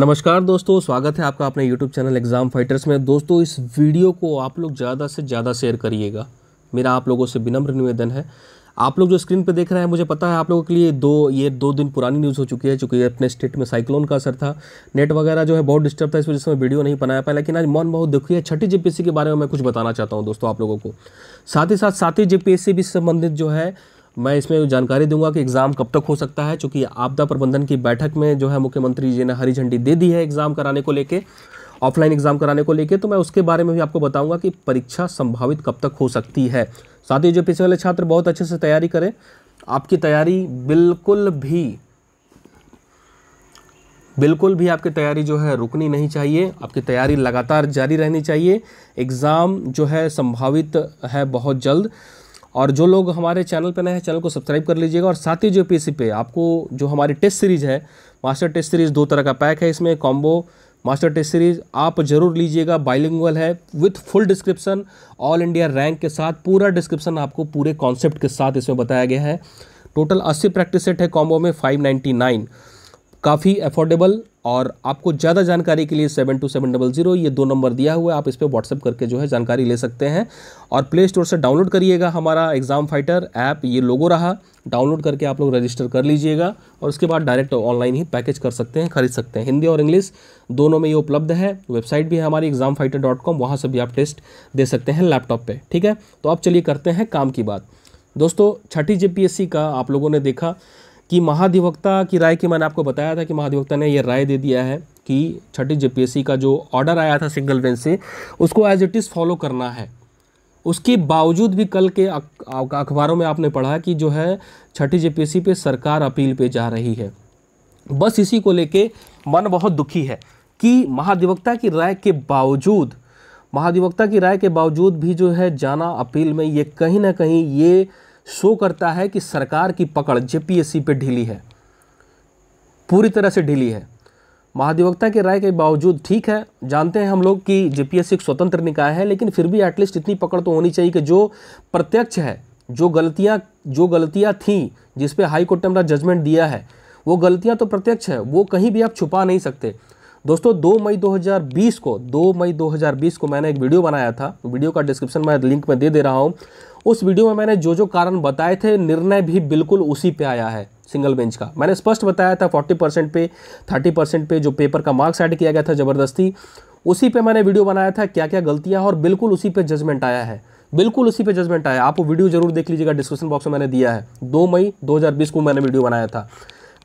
नमस्कार दोस्तों स्वागत है आपका अपने YouTube चैनल एग्ज़ाम फाइटर्स में दोस्तों इस वीडियो को आप लोग ज़्यादा से ज़्यादा शेयर करिएगा मेरा आप लोगों से विनम्र निवेदन है आप लोग जो स्क्रीन पर देख रहे हैं मुझे पता है आप लोगों के लिए दो ये दो दिन पुरानी न्यूज़ हो चुकी है चूँकि अपने स्टेट में साइक्लोन का असर था नेट वगैरह जो है बहुत डिस्टर्ब था इस वजह से मैं वीडियो नहीं बनाया पाया लेकिन आज मन बहुत दुखी है छठी जी के बारे में मैं कुछ बताना चाहता हूँ दोस्तों आप लोगों को साथ ही साथ सातवीं जेपीएससी भी संबंधित जो है मैं इसमें जानकारी दूंगा कि एग्ज़ाम कब तक हो सकता है चूँकि आपदा प्रबंधन की बैठक में जो है मुख्यमंत्री जी ने हरी झंडी दे दी है एग्ज़ाम कराने को लेके ऑफलाइन एग्ज़ाम कराने को लेके तो मैं उसके बारे में भी आपको बताऊंगा कि परीक्षा संभावित कब तक हो सकती है साथ ही जो पीछे वाले छात्र बहुत अच्छे से तैयारी करें आपकी तैयारी बिल्कुल भी बिल्कुल भी आपकी तैयारी जो है रुकनी नहीं चाहिए आपकी तैयारी लगातार जारी रहनी चाहिए एग्ज़ाम जो है संभावित है बहुत जल्द और जो लोग हमारे चैनल पर नए हैं चैनल को सब्सक्राइब कर लीजिएगा और साथ ही जो पी पे आपको जो हमारी टेस्ट सीरीज़ है मास्टर टेस्ट सीरीज़ दो तरह का पैक है इसमें कॉम्बो मास्टर टेस्ट सीरीज़ आप जरूर लीजिएगा बाइलिंगुअल है with full description all India rank के साथ पूरा डिस्क्रिप्शन आपको पूरे कॉन्सेप्ट के साथ इसमें बताया गया है टोटल 80 प्रैक्टिस सेट है कॉम्बो में 599 काफ़ी अफोर्डेबल और आपको ज़्यादा जानकारी के लिए seven two seven double zero ये दो नंबर दिया हुआ है आप इस पर व्हाट्सअप करके जो है जानकारी ले सकते हैं और प्ले स्टोर से डाउनलोड करिएगा हमारा एग्ज़ाम फाइटर ऐप ये लोगो रहा डाउनलोड करके आप लोग रजिस्टर कर लीजिएगा और उसके बाद डायरेक्ट ऑनलाइन ही पैकेज कर सकते हैं खरीद सकते हैं हिंदी और इंग्लिश दोनों में ये उपलब्ध है वेबसाइट भी है हमारी एग्ज़ाम फाइटर डॉट कॉम वहाँ से भी आप टेस्ट दे सकते हैं लैपटॉप पर ठीक है तो आप चलिए करते हैं काम की बात दोस्तों छठी सी का आप लोगों ने देखा कि महाधिवक्ता की राय की मैंने आपको बताया था कि महाधिवक्ता ने यह राय दे दिया है कि छठी जे का जो ऑर्डर आया था सिंगल बेंच से उसको एज इट इज़ फॉलो करना है उसके बावजूद भी कल के अखबारों में आपने पढ़ा कि जो है छठी जे पी सरकार अपील पे जा रही है बस इसी को लेके मन बहुत दुखी है कि महाधिवक्ता की राय के बावजूद महाधिवक्ता की राय के बावजूद भी जो है जाना अपील में ये कहीं ना कहीं ये शो करता है कि सरकार की पकड़ जेपीएससी पे ढीली है पूरी तरह से ढीली है महाधिवक्ता के राय के बावजूद ठीक है जानते हैं हम लोग कि जेपीएससी एक स्वतंत्र निकाय है लेकिन फिर भी एटलीस्ट इतनी पकड़ तो होनी चाहिए कि जो प्रत्यक्ष है जो गलतियाँ जो गलतियाँ थीं जिसपे हाईकोर्ट ने अपना जजमेंट दिया है वो गलतियाँ तो प्रत्यक्ष है वो कहीं भी आप छुपा नहीं सकते दोस्तों 2 मई 2020 को 2 मई 2020 को मैंने एक वीडियो बनाया था वीडियो का डिस्क्रिप्शन में लिंक में दे दे रहा हूँ उस वीडियो में मैंने जो जो कारण बताए थे निर्णय भी बिल्कुल उसी पे आया है सिंगल बेंच का मैंने स्पष्ट बताया था 40 परसेंट पे 30 परसेंट पे जो पेपर का मार्क्स ऐड किया गया था ज़बरदस्ती उसी पे मैंने वीडियो बनाया था क्या क्या गलतियाँ और बिल्कुल उसी पे जजमेंट आया है बिल्कुल उसी पे जजमेंट आया आप वो वीडियो जरूर देख लीजिएगा डिस्क्रिप्शन बॉक्स में मैंने दिया है दो मई दो को मैंने वीडियो बनाया था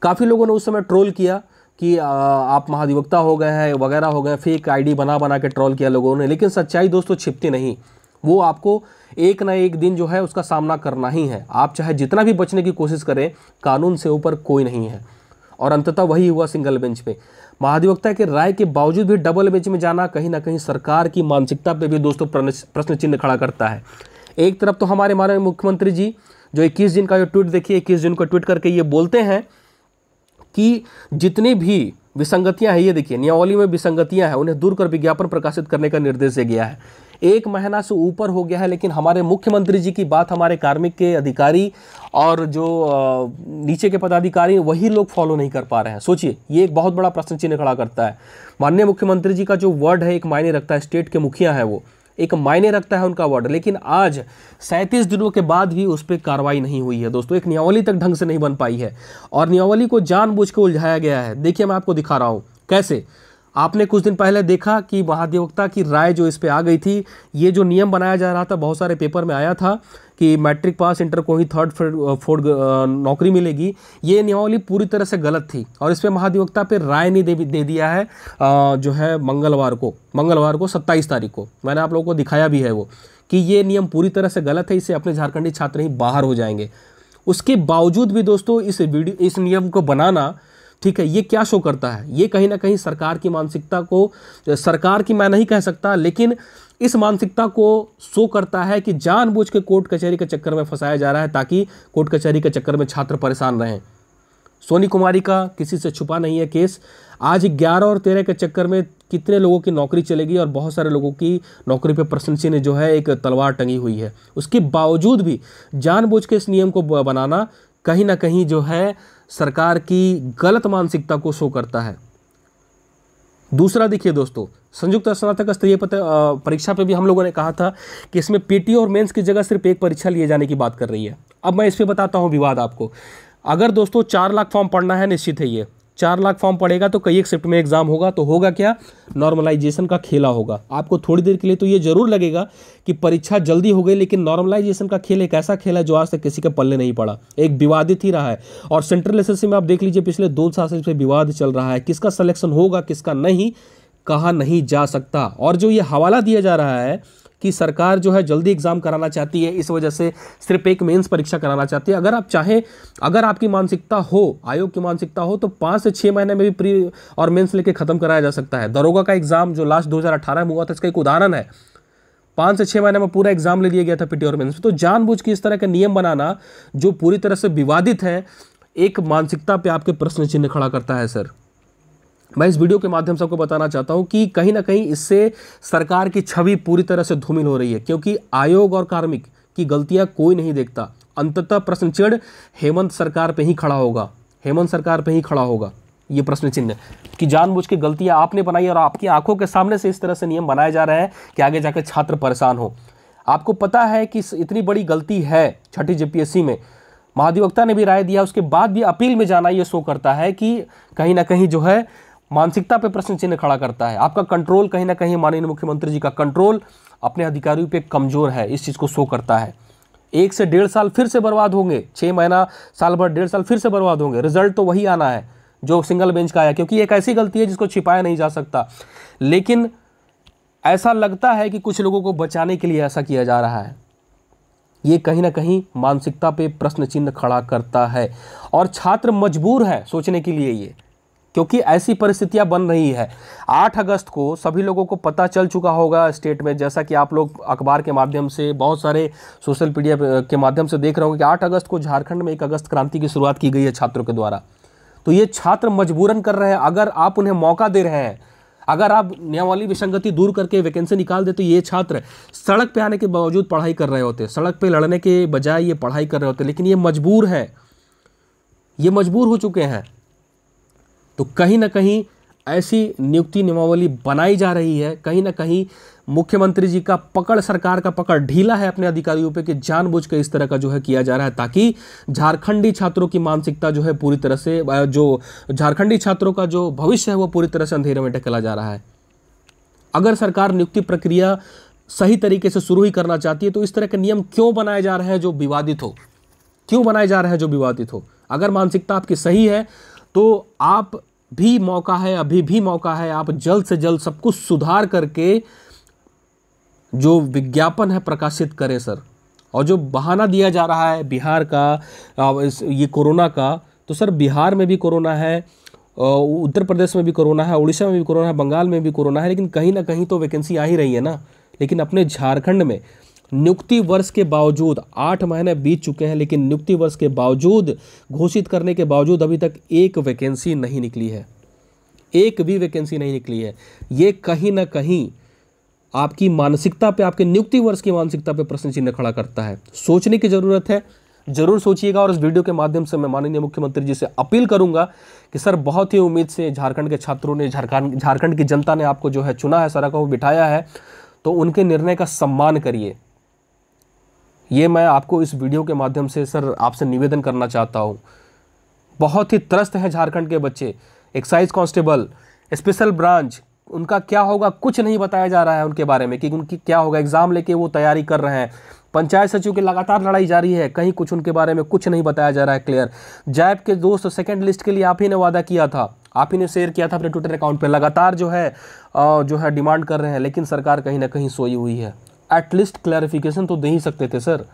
काफ़ी लोगों ने उस समय ट्रोल किया कि आप महाधिवक्ता हो गए हैं वगैरह हो गए फेक आईडी बना बना के ट्रोल किया लोगों ने लेकिन सच्चाई दोस्तों छिपती नहीं वो आपको एक ना एक दिन जो है उसका सामना करना ही है आप चाहे जितना भी बचने की कोशिश करें कानून से ऊपर कोई नहीं है और अंततः वही हुआ सिंगल बेंच पे महाधिवक्ता के राय के बावजूद भी डबल बेंच में जाना कहीं ना कहीं सरकार की मानसिकता पे भी दोस्तों प्रश्न चिन्ह खड़ा करता है एक तरफ तो हमारे माननीय मुख्यमंत्री जी जो इक्कीस दिन का जो ट्वीट देखिए इक्कीस जून को ट्वीट करके ये बोलते हैं कि जितनी भी विसंगतियां हैं ये देखिए नियावली में विसंगतियां हैं उन्हें दूर कर विज्ञापन प्रकाशित करने का निर्देश दिया गया है एक महीना से ऊपर हो गया है लेकिन हमारे मुख्यमंत्री जी की बात हमारे कार्मिक के अधिकारी और जो नीचे के पदाधिकारी वही लोग फॉलो नहीं कर पा रहे हैं सोचिए ये एक बहुत बड़ा प्रश्न चिन्ह खड़ा करता है माननीय मुख्यमंत्री जी का जो वर्ड है एक मायने रखता है स्टेट के मुखिया है वो एक मायने रखता है उनका वर्ड लेकिन आज सैंतीस दिनों के बाद भी उस पर कार्रवाई नहीं हुई है दोस्तों एक नियावली तक ढंग से नहीं बन पाई है और नियावली को जानबूझ के उलझाया गया है देखिए मैं आपको दिखा रहा हूँ कैसे आपने कुछ दिन पहले देखा कि महाधिवक्ता की राय जो इस पर आ गई थी ये जो नियम बनाया जा रहा था बहुत सारे पेपर में आया था कि मैट्रिक पास इंटर को ही थर्ड फोर्थ नौकरी मिलेगी ये नियमावली पूरी तरह से गलत थी और इस पर महाधिवक्ता पे राय नहीं दे, दे दिया है आ, uh, जो है मंगलवार को मंगलवार को सत्ताईस तारीख को मैंने आप लोगों को दिखाया भी है वो कि ये नियम पूरी तरह से गलत है इससे अपने झारखंडी छात्र ही बाहर हो जाएंगे उसके बावजूद भी दोस्तों इस वीडियो इस नियम को बनाना ठीक है ये क्या शो करता है ये कहीं ना कहीं सरकार की मानसिकता को सरकार की मैं नहीं कह सकता लेकिन इस मानसिकता को शो करता है कि जानबूझ के कोर्ट कचहरी के चक्कर में फंसाया जा रहा है ताकि कोर्ट कचहरी के चक्कर में छात्र परेशान रहें सोनी कुमारी का किसी से छुपा नहीं है केस आज ग्यारह और तेरह के चक्कर में कितने लोगों की नौकरी चलेगी और बहुत सारे लोगों की नौकरी पर प्रश्न चिन्ह जो है एक तलवार टंगी हुई है उसके बावजूद भी जानबूझ के इस नियम को बनाना कहीं ना कहीं जो है सरकार की गलत मानसिकता को शो करता है दूसरा देखिए दोस्तों संयुक्त स्नातक स्तरीय परीक्षा पे भी हम लोगों ने कहा था कि इसमें पीटी और मेंस की जगह सिर्फ एक परीक्षा लिए जाने की बात कर रही है अब मैं इस पर बताता हूँ विवाद आपको अगर दोस्तों चार लाख फॉर्म पढ़ना है निश्चित है ये चार लाख फॉर्म पड़ेगा तो कई एक शिफ्ट में एग्जाम होगा तो होगा क्या नॉर्मलाइजेशन का खेला होगा आपको थोड़ी देर के लिए तो ये जरूर लगेगा कि परीक्षा जल्दी हो गई लेकिन नॉर्मलाइजेशन का खेल एक ऐसा खेल है जो आज तक किसी के पल्ले नहीं पड़ा एक विवादित ही रहा है और सेंट्रल एस में आप देख लीजिए पिछले दो साल से विवाद चल रहा है किसका सलेक्शन होगा किसका नहीं कहा नहीं जा सकता और जो ये हवाला दिया जा रहा है कि सरकार जो है जल्दी एग्ज़ाम कराना चाहती है इस वजह से सिर्फ एक मेंस परीक्षा कराना चाहती है अगर आप चाहें अगर आपकी मानसिकता हो आयोग की मानसिकता हो तो पाँच से छः महीने में भी प्री और मेंस लेके ख़त्म कराया जा सकता है दरोगा का एग्ज़ाम जो लास्ट 2018 में हुआ था इसका एक उदाहरण है पाँच से छः महीने में पूरा एग्जाम ले लिया गया था पीटी और मेन्स तो जानबूझ के इस तरह का नियम बनाना जो पूरी तरह से विवादित है एक मानसिकता पे आपके प्रश्न चिन्ह खड़ा करता है सर मैं इस वीडियो के माध्यम से आपको बताना चाहता हूं कि कहीं ना कहीं इससे सरकार की छवि पूरी तरह से धूमिल हो रही है क्योंकि आयोग और कार्मिक की गलतियां कोई नहीं देखता अंततः प्रश्न चिन्ह हेमंत सरकार पे ही खड़ा होगा हेमंत सरकार पे ही खड़ा होगा ये प्रश्न चिन्ह कि जानबूझ के गलतियां आपने बनाई और आपकी आंखों के सामने से इस तरह से नियम बनाए जा रहे हैं कि आगे जाकर छात्र परेशान हो आपको पता है कि इतनी बड़ी गलती है छठी जेपीएससी में महाधिवक्ता ने भी राय दिया उसके बाद भी अपील में जाना ये शो करता है कि कहीं ना कहीं जो है मानसिकता पे प्रश्न चिन्ह खड़ा करता है आपका कंट्रोल कहीं ना कहीं माननीय मुख्यमंत्री जी का कंट्रोल अपने अधिकारियों पे कमज़ोर है इस चीज़ को शो करता है एक से डेढ़ साल फिर से बर्बाद होंगे छः महीना साल भर डेढ़ साल फिर से बर्बाद होंगे रिजल्ट तो वही आना है जो सिंगल बेंच का आया क्योंकि एक ऐसी गलती है जिसको छिपाया नहीं जा सकता लेकिन ऐसा लगता है कि कुछ लोगों को बचाने के लिए ऐसा किया जा रहा है ये कहीं ना कहीं मानसिकता पे प्रश्न चिन्ह खड़ा करता है और छात्र मजबूर है सोचने के लिए ये क्योंकि ऐसी परिस्थितियां बन रही है 8 अगस्त को सभी लोगों को पता चल चुका होगा स्टेट में जैसा कि आप लोग अखबार के माध्यम से बहुत सारे सोशल मीडिया के माध्यम से देख रहे होंगे कि आठ अगस्त को झारखंड में एक अगस्त क्रांति की शुरुआत की गई है छात्रों के द्वारा तो ये छात्र मजबूरन कर रहे हैं अगर आप उन्हें मौका दे रहे हैं अगर आप नियमावली विसंगति दूर करके वैकेंसी निकाल दे तो ये छात्र सड़क पर आने के बावजूद पढ़ाई कर रहे होते सड़क पर लड़ने के बजाय ये पढ़ाई कर रहे होते लेकिन ये मजबूर है ये मजबूर हो चुके हैं तो कहीं ना कहीं ऐसी नियुक्ति नियमावली बनाई जा रही है कहीं ना कहीं मुख्यमंत्री जी का पकड़ सरकार का पकड़ ढीला है अपने अधिकारियों पे कि जानबूझ के इस तरह का जो है किया जा रहा है ताकि झारखंडी छात्रों की मानसिकता जो है पूरी तरह से जो झारखंडी छात्रों का जो भविष्य है वो पूरी तरह से अंधेरे में ढकेला जा रहा है अगर सरकार नियुक्ति प्रक्रिया सही तरीके से शुरू ही करना चाहती है तो इस तरह के नियम क्यों बनाए जा रहे हैं जो विवादित हो क्यों बनाए जा रहे हैं जो विवादित हो अगर मानसिकता आपकी सही है तो आप भी मौका है अभी भी मौका है आप जल्द से जल्द सब कुछ सुधार करके जो विज्ञापन है प्रकाशित करें सर और जो बहाना दिया जा रहा है बिहार का ये कोरोना का तो सर बिहार में भी कोरोना है उत्तर प्रदेश में भी कोरोना है उड़ीसा में भी कोरोना है बंगाल में भी कोरोना है लेकिन कहीं ना कहीं तो वैकेंसी आ ही रही है ना लेकिन अपने झारखंड में नियुक्ति वर्ष के बावजूद आठ महीने बीत चुके हैं लेकिन नियुक्ति वर्ष के बावजूद घोषित करने के बावजूद अभी तक एक वैकेंसी नहीं निकली है एक भी वैकेंसी नहीं निकली है ये कहीं ना कहीं आपकी मानसिकता पे आपके नियुक्ति वर्ष की मानसिकता पे प्रश्न चिन्ह खड़ा करता है सोचने की ज़रूरत है जरूर सोचिएगा और इस वीडियो के माध्यम से मैं माननीय मुख्यमंत्री जी से अपील करूंगा कि सर बहुत ही उम्मीद से झारखंड के छात्रों ने झारखंड झारखंड की जनता ने आपको जो है चुना है सरा को बिठाया है तो उनके निर्णय का सम्मान करिए ये मैं आपको इस वीडियो के माध्यम से सर आपसे निवेदन करना चाहता हूँ बहुत ही त्रस्त हैं झारखंड के बच्चे एक्साइज कांस्टेबल स्पेशल ब्रांच उनका क्या होगा कुछ नहीं बताया जा रहा है उनके बारे में कि उनकी क्या होगा एग्ज़ाम लेके वो तैयारी कर रहे हैं पंचायत सचिव की लगातार लड़ाई जारी है कहीं कुछ उनके बारे में कुछ नहीं बताया जा रहा है क्लियर जैब के दोस्त सेकेंड लिस्ट के लिए आप ही ने वादा किया था आप ही ने शेयर किया था अपने ट्विटर अकाउंट पर लगातार जो है जो है डिमांड कर रहे हैं लेकिन सरकार कहीं ना कहीं सोई हुई है एटलीस्ट क्लैरिफिकेशन तो दे ही सकते थे सर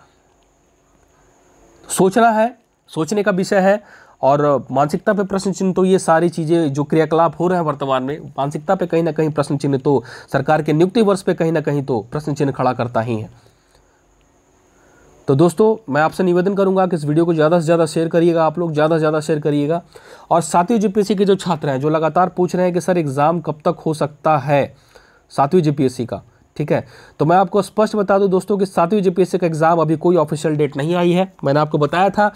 सोचना है सोचने का विषय है और मानसिकता पे प्रश्न चिन्ह तो ये सारी चीज़ें जो क्रियाकलाप हो रहे हैं वर्तमान में मानसिकता पे कहीं ना कहीं प्रश्न चिन्ह तो सरकार के नियुक्ति वर्ष पे कहीं ना कहीं तो प्रश्न चिन्ह खड़ा करता ही है तो दोस्तों मैं आपसे निवेदन करूंगा कि इस वीडियो को ज़्यादा से ज़्यादा शेयर करिएगा आप लोग ज़्यादा से ज़्यादा शेयर करिएगा और सातवीं जीपीएससी के जो छात्र हैं जो लगातार पूछ रहे हैं कि सर एग्ज़ाम कब तक हो सकता है सातवीं जीपीएससी का ठीक है तो मैं आपको स्पष्ट बता दूं दोस्तों कि सातवीं जेपीएससी का एग्ज़ाम अभी कोई ऑफिशियल डेट नहीं आई है मैंने आपको बताया था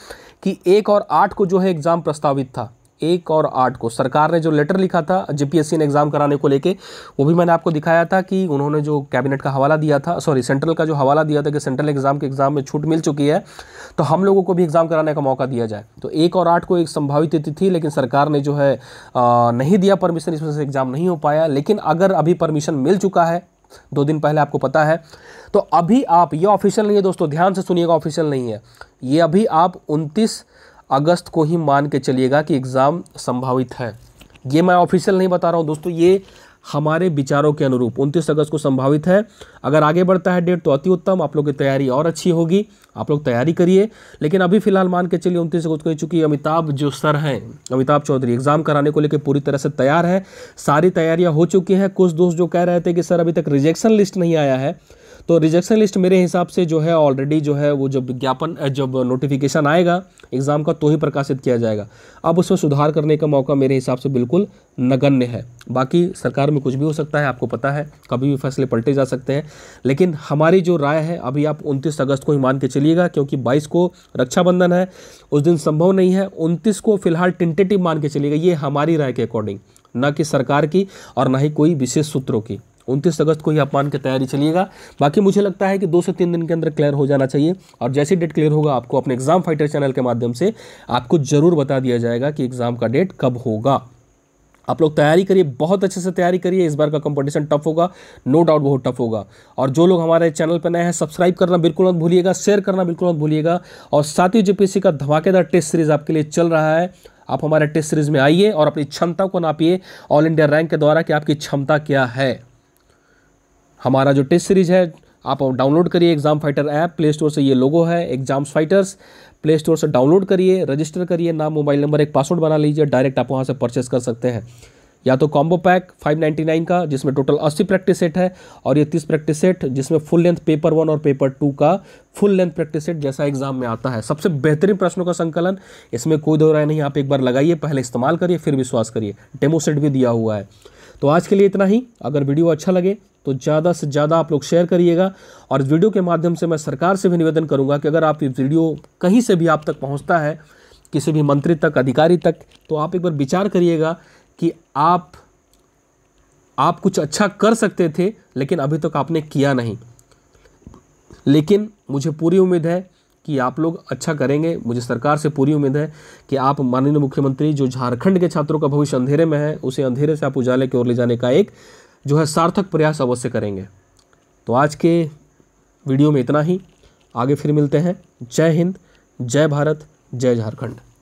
कि एक और आठ को जो है एग्ज़ाम प्रस्तावित था एक और आठ को सरकार ने जो लेटर लिखा था जीपीएससी ने एग्ज़ाम कराने को लेके वो भी मैंने आपको दिखाया था कि उन्होंने जो कैबिनेट का हवाला दिया था सॉरी सेंट्रल का जो हवाला दिया था कि सेंट्रल एग्ज़ाम के एग्ज़ाम में छूट मिल चुकी है तो हम लोगों को भी एग्ज़ाम कराने का मौका दिया जाए तो एक और आठ को एक संभावित तिथि थी लेकिन सरकार ने जो है आ, नहीं दिया परमिशन इसमें से एग्ज़ाम नहीं हो पाया लेकिन अगर अभी परमिशन मिल चुका है दो दिन पहले आपको पता है तो अभी आप ये ऑफिशियल नहीं है दोस्तों ध्यान से सुनिएगा ऑफिशियल नहीं है ये अभी आप उनतीस अगस्त को ही मान के चलिएगा कि एग्ज़ाम संभावित है ये मैं ऑफिशियल नहीं बता रहा हूँ दोस्तों ये हमारे विचारों के अनुरूप उनतीस अगस्त को संभावित है अगर आगे बढ़ता है डेट तो अति उत्तम आप लोग की तैयारी और अच्छी होगी आप लोग तैयारी करिए लेकिन अभी फिलहाल मान के चलिए उनतीस अगस्त को चूंकि अमिताभ जो सर हैं अमिताभ चौधरी एग्ज़ाम कराने को लेकर पूरी तरह से तैयार है सारी तैयारियां हो चुकी हैं कुछ दोस्त जो कह रहे थे कि सर अभी तक रिजेक्शन लिस्ट नहीं आया है तो रिजेक्शन लिस्ट मेरे हिसाब से जो है ऑलरेडी जो है वो जब विज्ञापन जब नोटिफिकेशन आएगा एग्ज़ाम का तो ही प्रकाशित किया जाएगा अब उसमें सुधार करने का मौका मेरे हिसाब से बिल्कुल नगण्य है बाकी सरकार में कुछ भी हो सकता है आपको पता है कभी भी फैसले पलटे जा सकते हैं लेकिन हमारी जो राय है अभी आप उनतीस अगस्त को ही मान के चलिएगा क्योंकि बाईस को रक्षाबंधन है उस दिन संभव नहीं है उनतीस को फिलहाल टेंटेटिव मान के चलिएगा ये हमारी राय के अकॉर्डिंग ना कि सरकार की और ना ही कोई विशेष सूत्रों की उनतीस अगस्त को ही अपमान की तैयारी चलिएगा बाकी मुझे लगता है कि दो से तीन दिन के अंदर क्लियर हो जाना चाहिए और जैसे डेट क्लियर होगा आपको अपने एग्जाम फाइटर चैनल के माध्यम से आपको जरूर बता दिया जाएगा कि एग्जाम का डेट कब होगा आप लोग तैयारी करिए बहुत अच्छे से तैयारी करिए इस बार का कंपटीशन टफ होगा नो डाउट बहुत टफ होगा और जो लोग हमारे चैनल पर नए हैं सब्सक्राइब करना बिल्कुल मत भूलिएगा शेयर करना बिल्कुल मत भूलिएगा और साथ ही जेपीएससी का धमाकेदार टेस्ट सीरीज आपके लिए चल रहा है आप हमारे टेस्ट सीरीज में आइए और अपनी क्षमता को नापिए ऑल इंडिया रैंक के द्वारा कि आपकी क्षमता क्या है हमारा जो टेस्ट सीरीज है आप डाउनलोड करिए exam fighter app play store से ये लोगो है एग्जाम्स फाइटर्स प्ले स्टोर से डाउनलोड करिए रजिस्टर करिए नाम मोबाइल नंबर एक पासवर्ड बना लीजिए डायरेक्ट आप वहाँ से परचेस कर सकते हैं या तो कॉम्बो पैक 599 का जिसमें टोटल 80 प्रैक्टिस सेट है और ये 30 प्रैक्टिस सेट जिसमें फुल लेंथ पेपर वन और पेपर टू का फुल लेंथ प्रैक्टिस सेट जैसा एग्जाम में आता है सबसे बेहतरीन प्रश्नों का संकलन इसमें कोई दो राय नहीं आप एक बार लगाइए पहले इस्तेमाल करिए फिर विश्वास करिए डेमो सेट भी दिया हुआ है तो आज के लिए इतना ही अगर वीडियो अच्छा लगे तो ज़्यादा से ज़्यादा आप लोग शेयर करिएगा और इस वीडियो के माध्यम से मैं सरकार से भी निवेदन करूँगा कि अगर आप ये वीडियो कहीं से भी आप तक पहुँचता है किसी भी मंत्री तक अधिकारी तक तो आप एक बार विचार करिएगा कि आप आप कुछ अच्छा कर सकते थे लेकिन अभी तक आपने किया नहीं लेकिन मुझे पूरी उम्मीद है कि आप लोग अच्छा करेंगे मुझे सरकार से पूरी उम्मीद है कि आप माननीय मुख्यमंत्री जो झारखंड के छात्रों का भविष्य अंधेरे में है उसे अंधेरे से आप उजाले की ओर ले जाने का एक जो है सार्थक प्रयास अवश्य करेंगे तो आज के वीडियो में इतना ही आगे फिर मिलते हैं जय हिंद जय भारत जय झारखंड